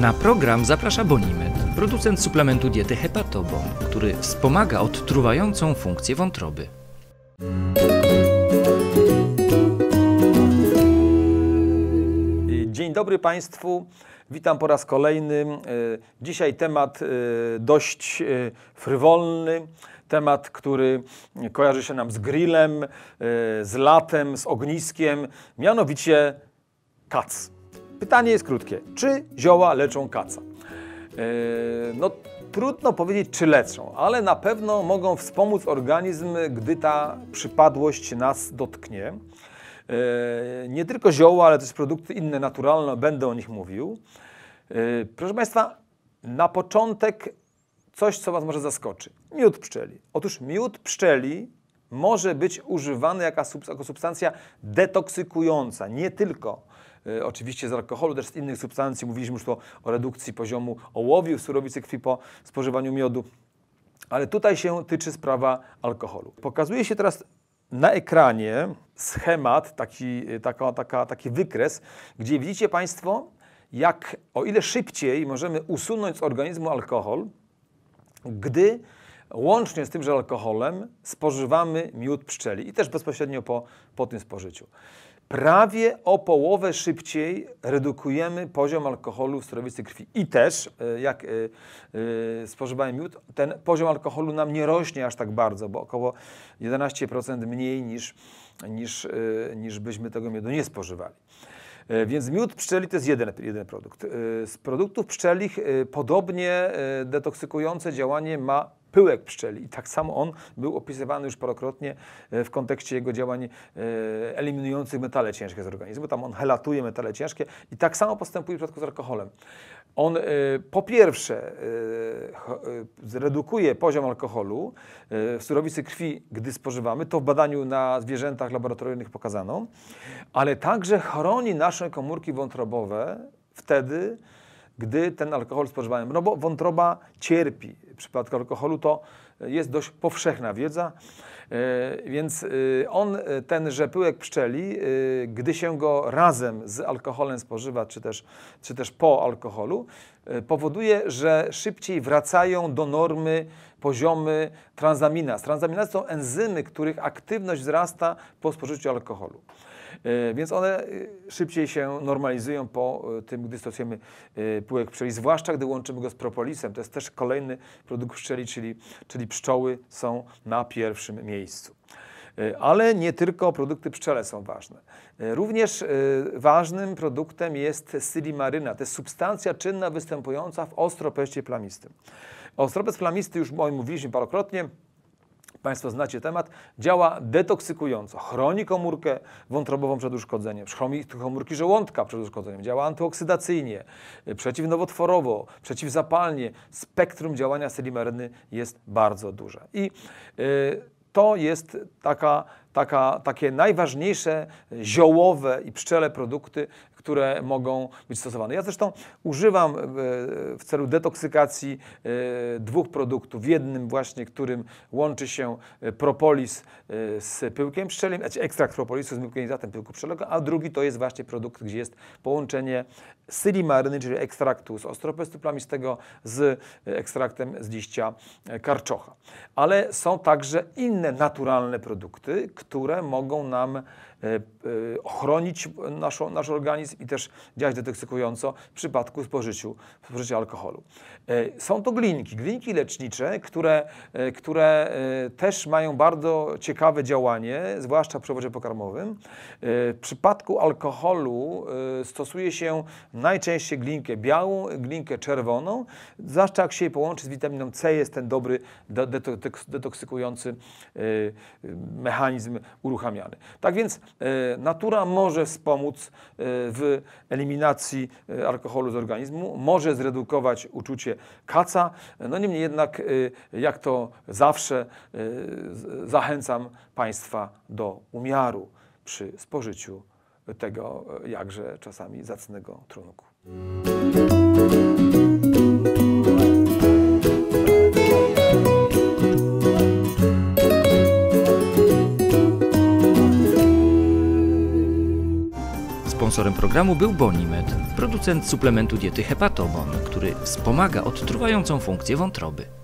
Na program zaprasza Bonimed, producent suplementu diety Hepatobon, który wspomaga odtruwającą funkcję wątroby. Dzień dobry Państwu. Witam po raz kolejny. E, dzisiaj temat e, dość e, frywolny, temat, który kojarzy się nam z grillem, z latem, z ogniskiem, mianowicie kac. Pytanie jest krótkie. Czy zioła leczą kaca? E, no trudno powiedzieć, czy leczą, ale na pewno mogą wspomóc organizm, gdy ta przypadłość nas dotknie. E, nie tylko zioła, ale też produkty inne naturalne, będę o nich mówił. E, proszę Państwa, na początek coś, co Was może zaskoczy. Miód pszczeli. Otóż miód pszczeli może być używany jako substancja detoksykująca, nie tylko E, oczywiście z alkoholu, też z innych substancji. Mówiliśmy już to o redukcji poziomu ołowiu w surowicy krwi po spożywaniu miodu. Ale tutaj się tyczy sprawa alkoholu. Pokazuje się teraz na ekranie schemat, taki, e, taka, taka, taki wykres, gdzie widzicie Państwo, jak o ile szybciej możemy usunąć z organizmu alkohol, gdy łącznie z tym, że alkoholem, spożywamy miód pszczeli i też bezpośrednio po, po tym spożyciu. Prawie o połowę szybciej redukujemy poziom alkoholu w sterowicy krwi. I też, e, jak e, e, spożywamy miód, ten poziom alkoholu nam nie rośnie aż tak bardzo, bo około 11% mniej niż, niż, niż byśmy tego miodu nie spożywali. Więc miód pszczeli to jest jeden, jeden produkt. Z produktów pszczelich podobnie detoksykujące działanie ma pyłek pszczeli. I tak samo on był opisywany już parokrotnie e, w kontekście jego działań e, eliminujących metale ciężkie z organizmu. Tam on helatuje metale ciężkie i tak samo postępuje w przypadku z alkoholem. On e, po pierwsze zredukuje poziom alkoholu w surowicy krwi, gdy spożywamy. To w badaniu na zwierzętach laboratoryjnych pokazano. Ale także chroni nasze komórki wątrobowe wtedy, gdy ten alkohol spożywamy. No bo wątroba cierpi. W przypadku alkoholu to e, jest dość powszechna wiedza, e, więc e, on, tenże pyłek pszczeli, gdy się go razem z alkoholem spożywa, czy też, czy też po alkoholu, powoduje, że szybciej wracają do normy poziomy transaminaz. Transaminazy to enzymy, których aktywność wzrasta po spożyciu alkoholu. E, więc one e, szybciej się normalizują po e, tym, gdy stosujemy pyłek pszczeli, zwłaszcza gdy łączymy go z propolisem. To jest też kolejny produkt pszczeli, czyli, czyli pszczoły są na pierwszym miejscu. Ale nie tylko produkty pszczele są ważne. Również ważnym produktem jest silimaryna. To jest substancja czynna występująca w ostropeście plamistym. Ostropest plamisty już mówiliśmy parokrotnie, Państwo znacie temat, działa detoksykująco, chroni komórkę wątrobową przed uszkodzeniem, chroni komórki żołądka przed uszkodzeniem, działa antyoksydacyjnie, y, przeciwnowotworowo, przeciwzapalnie. Spektrum działania selimerny jest bardzo duże. I y, to jest taka taka, takie najważniejsze ziołowe i pszczele produkty, które mogą być stosowane. Ja zresztą używam e, w celu detoksykacji e, dwóch produktów. W jednym właśnie, którym łączy się e, propolis z pyłkiem pszczelim, znaczy ekstrakt propolisu z myokonizatem pyłku pszczelego, a drugi to jest właśnie produkt, gdzie jest połączenie syli czyli ekstraktu z ostropestu plamistego z ekstraktem z liścia karczocha. Ale są także inne naturalne produkty, które mogą nam e, e, ochronić nasz nasz organizm i też działać detoksykująco w przypadku spożyciu, spożycia alkoholu. E, są to glinki, glinki lecznicze, które, które też mają bardzo ciekawe działanie, zwłaszcza w przewodzie pokarmowym. W przypadku alkoholu stosuje się najczęściej glinkę białą, glinkę czerwoną, zwłaszcza jak się jej połączy z witaminą C, jest ten dobry detoksykujący mechanizm uruchamiany. Tak więc e, natura może wspomóc e, w eliminacji e, alkoholu z organizmu, może zredukować uczucie kaca, no niemniej jednak, jak to zawsze, zachęcam Państwa do umiaru przy spożyciu tego jakże czasami zacnego trunku. Sponsorem programu był Bonimed, producent suplementu diety Hepatobon, który wspomaga odtruwającą funkcję wątroby.